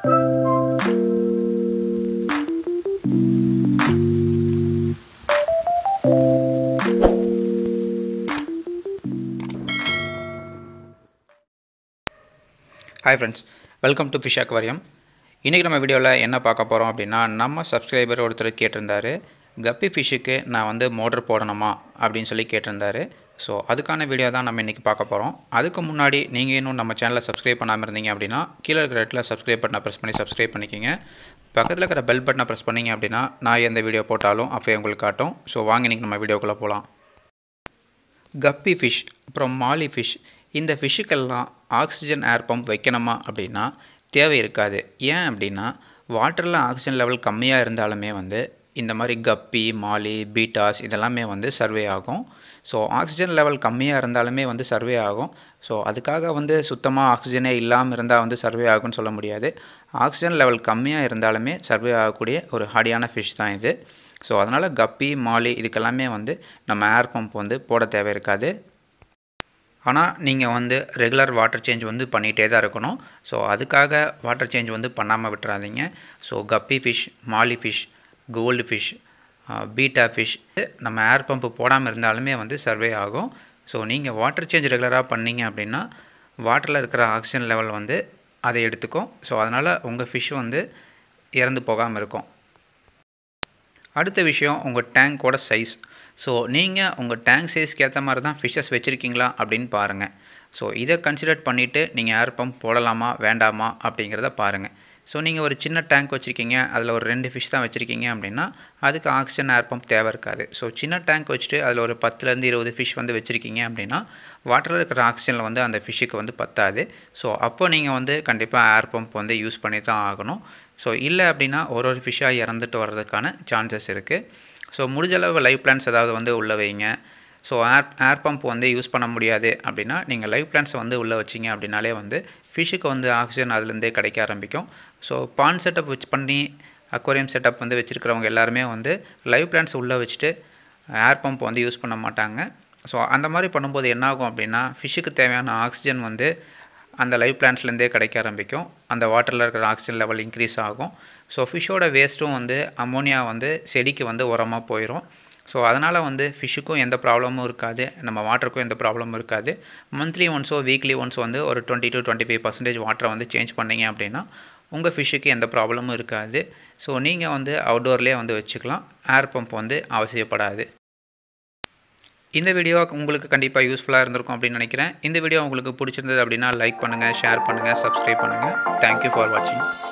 hi friends welcome to fish aquarium இன்றைக்கி நம்ம வீடியோவில் என்ன பார்க்க போகிறோம் அப்படின்னா நம்ம சப்ஸ்கிரைபர் ஒருத்தர் கேட்டிருந்தாரு கப்பி ஃபிஷ்ஷுக்கு நான் வந்து மோட்ரு போடணுமா அப்படின்னு சொல்லி கேட்டிருந்தாரு ஸோ அதுக்கான வீடியோ தான் நம்ம இன்றைக்கி பார்க்க போகிறோம் அதுக்கு முன்னாடி நீங்கள் இன்னும் நம்ம சேனலை சப்ஸ்கிரைப் பண்ணாமல் இருந்தீங்க அப்படின்னா கீழே இருக்கிற இடத்துல சப்ஸ்கிரைப் பட்டனை ப்ரெஸ் பண்ணி சப்ஸ்கிரைப் பண்ணிக்கிங்க பக்கத்தில் இருக்கிற பெல் பட்டனை ப்ரெஸ் பண்ணிங்க அப்படின்னா நான் எந்த வீடியோ போட்டாலும் அப்போயே உங்களுக்கு காட்டும் ஸோ வாங்க இன்றைக்கி நம்ம வீடியோக்குள்ளே போகலாம் கப்பி ஃபிஷ் அப்புறம் மாலி ஃபிஷ் இந்த ஃபிஷ்ஷுக்கெல்லாம் ஆக்சிஜன் ஏர் பம்ப் வைக்கணுமா அப்படின்னா தேவை இருக்காது ஏன் அப்படின்னா வாட்டரில் ஆக்சிஜன் லெவல் கம்மியாக இருந்தாலுமே வந்து இந்த மாதிரி கப்பி மாலி பீட்டாஸ் இதெல்லாமே வந்து சர்வே ஆகும் ஸோ ஆக்சிஜன் லெவல் கம்மியாக இருந்தாலுமே வந்து சர்வே ஆகும் ஸோ அதுக்காக வந்து சுத்தமாக ஆக்சிஜனே இல்லாமல் இருந்தால் வந்து சர்வே ஆகும்னு சொல்ல முடியாது ஆக்சிஜன் லெவல் கம்மியாக இருந்தாலுமே சர்வே ஆகக்கூடிய ஒரு ஹாடியான ஃபிஷ் தான் இது ஸோ அதனால் கப்பி மாலி இதுக்கெல்லாமே வந்து நம்ம ஏர் பம்ப் வந்து போட தேவை இருக்காது ஆனால் நீங்கள் வந்து ரெகுலர் வாட்டர் சேஞ்ச் வந்து பண்ணிகிட்டே தான் இருக்கணும் ஸோ அதுக்காக வாட்டர் சேஞ்ச் வந்து பண்ணாமல் விட்டுறாதீங்க so guppy fish molly fish gold fish betta fish நம்ம ஏர் பம்பு போடாமல் இருந்தாலுமே வந்து சர்வே ஆகும் ஸோ நீங்கள் வாட்டர் சேஞ்ச் ரெகுலராக பண்ணீங்க அப்படின்னா வாட்டரில் இருக்கிற ஆக்சிஜன் லெவல் வந்து அதை எடுத்துக்கும் ஸோ அதனால் உங்கள் ஃபிஷ் வந்து இறந்து போகாமல் இருக்கும் அடுத்த விஷயம் உங்கள் டேங்கோட சைஸ் ஸோ நீங்கள் உங்கள் டேங்க் சைஸ்க்கு ஏற்ற மாதிரி தான் ஃபிஷ்ஷஸ் வச்சுருக்கீங்களா அப்படின்னு பாருங்கள் ஸோ இதை கன்சிடர் பண்ணிவிட்டு நீங்கள் ஏர் பம்ப் போடலாமா வேண்டாமா அப்படிங்கிறத பாருங்கள் ஸோ நீங்கள் ஒரு சின்ன டேங்க் வச்சுருக்கீங்க அதில் ஒரு ரெண்டு ஃபிஷ் தான் வச்சுருக்கீங்க அப்படின்னா அதுக்கு ஆக்சிஜன் ஏர் பம்ப் தேவை இருக்காது ஸோ சின்ன டேங்க் வச்சுட்டு அதில் ஒரு பத்துலேருந்து இருபது ஃபிஷ் வந்து வச்சுருக்கீங்க அப்படின்னா வாட்டரில் இருக்கிற ஆக்சிஜனில் வந்து அந்த ஃபிஷ்ஷுக்கு வந்து பத்தாது ஸோ அப்போ நீங்கள் வந்து கண்டிப்பாக ஏர் பம்ப் வந்து யூஸ் பண்ணி தான் ஆகணும் ஸோ இல்லை அப்படின்னா ஒரு ஒரு ஃபிஷ்ஷாக இறந்துட்டு வர்றதுக்கான சான்சஸ் இருக்குது ஸோ முடிஞ்சளவு லைஃப் பிளான்ஸ் ஏதாவது வந்து உள்ள வைங்க ஸோ ஏர் ஏர் பம்ப் வந்து யூஸ் பண்ண முடியாது அப்படின்னா நீங்கள் லைஃப் பிளான்ஸை வந்து உள்ளே வச்சிங்க அப்படின்னாலே வந்து ஃபிஷ்ஷுக்கு வந்து ஆக்சிஜன் அதுலேருந்தே கிடைக்க ஆரம்பிக்கும் ஸோ பான் செட்டப் வச்சு பண்ணி அக்வாரியம் செட்டப் வந்து வச்சுருக்கிறவங்க எல்லாருமே வந்து லைவ் பிளான்ஸ் உள்ளே வச்சுட்டு ஏர் பம்ப் வந்து யூஸ் பண்ண மாட்டாங்க ஸோ அந்த மாதிரி பண்ணும்போது என்னாகும் அப்படின்னா ஃபிஷ்ஷுக்கு தேவையான ஆக்சிஜன் வந்து அந்த லைவ் பிளான்ஸ்லேருந்தே கிடைக்க ஆரம்பிக்கும் அந்த வாட்டரில் இருக்கிற ஆக்சிஜன் லெவல் இன்க்ரீஸ் ஆகும் ஸோ ஃபிஷ்ஷோட வேஸ்ட்டும் வந்து அமோனியா வந்து செடிக்கு வந்து உரமாக போயிடும் ஸோ அதனால் வந்து ஃபிஷ்ஷுக்கும் எந்த ப்ராப்ளமும் இருக்காது நம்ம வாட்டருக்கும் எந்த ப்ராப்ளமும் இருக்காது மந்த்லி ஒன்ஸோ வீக்லி ஒன்ஸோ வந்து ஒரு twenty to twenty five percentage வாட்டரை வந்து சேஞ்ச் பண்ணிங்க அப்படின்னா உங்கள் ஃபிஷ்ஷுக்கு எந்த ப்ராப்ளமும் இருக்காது ஸோ நீங்கள் வந்து அவுடோர்லேயே வந்து வச்சுக்கலாம் ஏர் பம்ப் வந்து அவசியப்படாது இந்த வீடியோ உங்களுக்கு கண்டிப்பாக யூஸ்ஃபுல்லாக இருந்திருக்கும் அப்படின்னு நினைக்கிறேன் இந்த வீடியோ உங்களுக்கு பிடிச்சிருந்தது அப்படின்னா லைக் பண்ணுங்கள் ஷேர் பண்ணுங்கள் சப்ஸ்கிரைப் பண்ணுங்கள் தேங்க்யூ ஃபார் வாட்சிங்